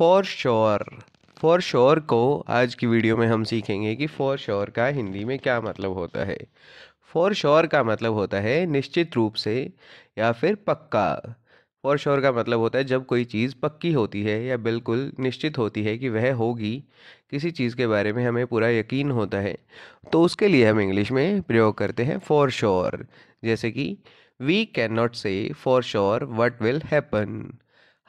for sure for sure को आज की वीडियो में हम सीखेंगे कि फॉर श्योर का हिंदी में क्या मतलब होता है फॉर श्योर का मतलब होता है निश्चित रूप से या फिर पक्का फॉर श्योर का मतलब होता है जब कोई चीज़ पक्की होती है या बिल्कुल निश्चित होती है कि वह होगी किसी चीज़ के बारे में हमें पूरा यकीन होता है तो उसके लिए हम इंग्लिश में प्रयोग करते हैं फॉर श्योर जैसे कि we can not say for sure what will happen